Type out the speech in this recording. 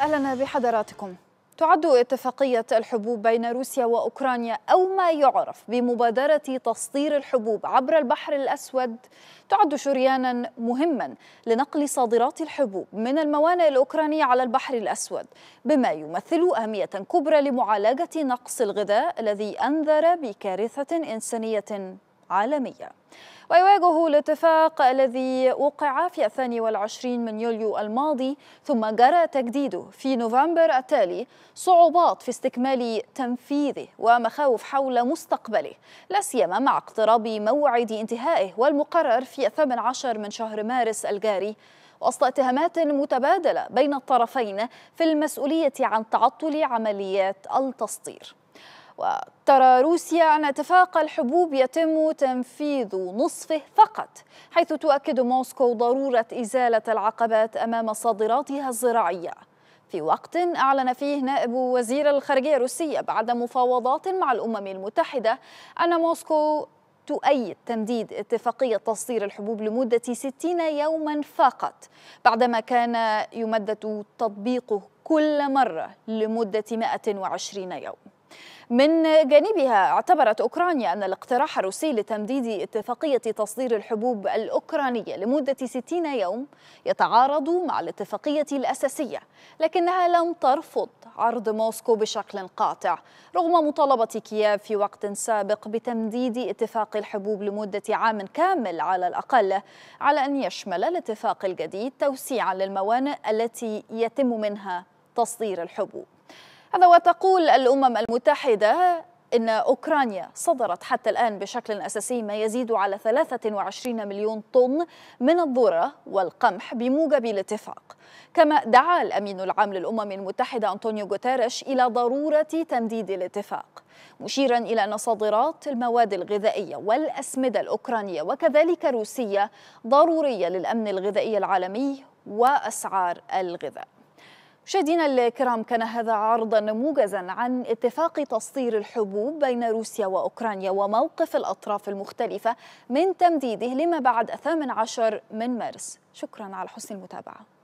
أهلا بحضراتكم تعد اتفاقية الحبوب بين روسيا وأوكرانيا أو ما يعرف بمبادرة تصدير الحبوب عبر البحر الأسود تعد شريانا مهما لنقل صادرات الحبوب من الموانئ الأوكرانية على البحر الأسود بما يمثل أهمية كبرى لمعالجة نقص الغذاء الذي أنذر بكارثة إنسانية عالمية ويواجه الاتفاق الذي وقع في الثاني والعشرين من يوليو الماضي ثم جرى تجديده في نوفمبر التالي صعوبات في استكمال تنفيذه ومخاوف حول مستقبله لا سيما مع اقتراب موعد انتهائه والمقرر في الثامن عشر من شهر مارس الجاري وسط اتهامات متبادله بين الطرفين في المسؤوليه عن تعطل عمليات التصدير وترى روسيا أن اتفاق الحبوب يتم تنفيذ نصفه فقط حيث تؤكد موسكو ضرورة إزالة العقبات أمام صادراتها الزراعية في وقت أعلن فيه نائب وزير الخارجية الروسية بعد مفاوضات مع الأمم المتحدة أن موسكو تؤيد تمديد اتفاقية تصدير الحبوب لمدة 60 يوما فقط بعدما كان يمدد تطبيقه كل مرة لمدة 120 يوم من جانبها اعتبرت أوكرانيا أن الاقتراح الروسي لتمديد اتفاقية تصدير الحبوب الأوكرانية لمدة 60 يوم يتعارض مع الاتفاقية الأساسية لكنها لم ترفض عرض موسكو بشكل قاطع رغم مطالبة كييف في وقت سابق بتمديد اتفاق الحبوب لمدة عام كامل على الأقل على أن يشمل الاتفاق الجديد توسيعا للموانئ التي يتم منها تصدير الحبوب هذا وتقول الأمم المتحدة إن أوكرانيا صدرت حتى الآن بشكل أساسي ما يزيد على 23 مليون طن من الذرة والقمح بموجب الاتفاق كما دعا الأمين العام للأمم المتحدة أنطونيو غوتيريش إلى ضرورة تمديد الاتفاق مشيرا إلى أن صادرات المواد الغذائية والأسمدة الأوكرانية وكذلك روسية ضرورية للأمن الغذائي العالمي وأسعار الغذاء مشاهدينا الكرام كان هذا عرضا موجزا عن اتفاق تصدير الحبوب بين روسيا واوكرانيا وموقف الاطراف المختلفه من تمديده لما بعد 18 من مارس شكرا على حسن المتابعه